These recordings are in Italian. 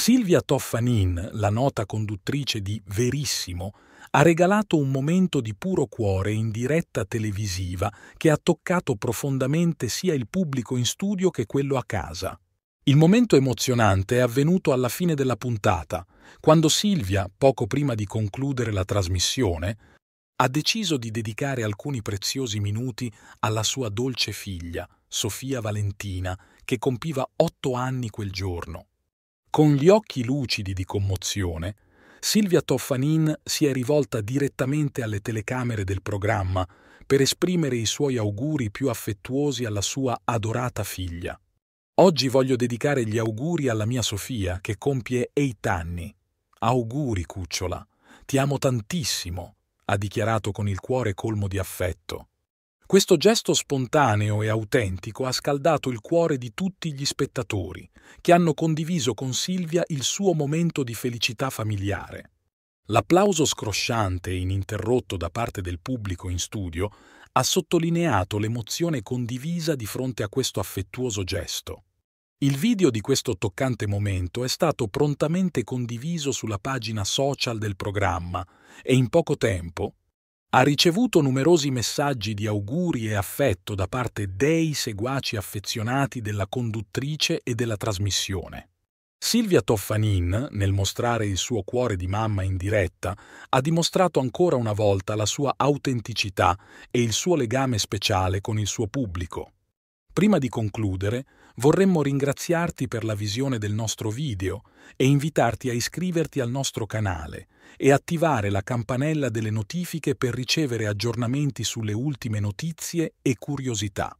Silvia Toffanin, la nota conduttrice di Verissimo, ha regalato un momento di puro cuore in diretta televisiva che ha toccato profondamente sia il pubblico in studio che quello a casa. Il momento emozionante è avvenuto alla fine della puntata, quando Silvia, poco prima di concludere la trasmissione, ha deciso di dedicare alcuni preziosi minuti alla sua dolce figlia, Sofia Valentina, che compiva otto anni quel giorno. Con gli occhi lucidi di commozione, Silvia Toffanin si è rivolta direttamente alle telecamere del programma per esprimere i suoi auguri più affettuosi alla sua adorata figlia. Oggi voglio dedicare gli auguri alla mia Sofia che compie 8 anni. Auguri, cucciola. Ti amo tantissimo, ha dichiarato con il cuore colmo di affetto. Questo gesto spontaneo e autentico ha scaldato il cuore di tutti gli spettatori, che hanno condiviso con Silvia il suo momento di felicità familiare. L'applauso scrosciante e ininterrotto da parte del pubblico in studio ha sottolineato l'emozione condivisa di fronte a questo affettuoso gesto. Il video di questo toccante momento è stato prontamente condiviso sulla pagina social del programma e in poco tempo ha ricevuto numerosi messaggi di auguri e affetto da parte dei seguaci affezionati della conduttrice e della trasmissione. Silvia Toffanin, nel mostrare il suo cuore di mamma in diretta, ha dimostrato ancora una volta la sua autenticità e il suo legame speciale con il suo pubblico. Prima di concludere, vorremmo ringraziarti per la visione del nostro video e invitarti a iscriverti al nostro canale e attivare la campanella delle notifiche per ricevere aggiornamenti sulle ultime notizie e curiosità.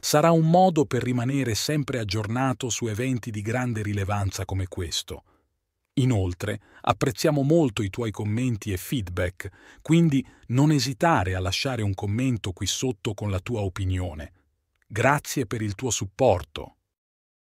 Sarà un modo per rimanere sempre aggiornato su eventi di grande rilevanza come questo. Inoltre, apprezziamo molto i tuoi commenti e feedback, quindi non esitare a lasciare un commento qui sotto con la tua opinione Grazie per il tuo supporto.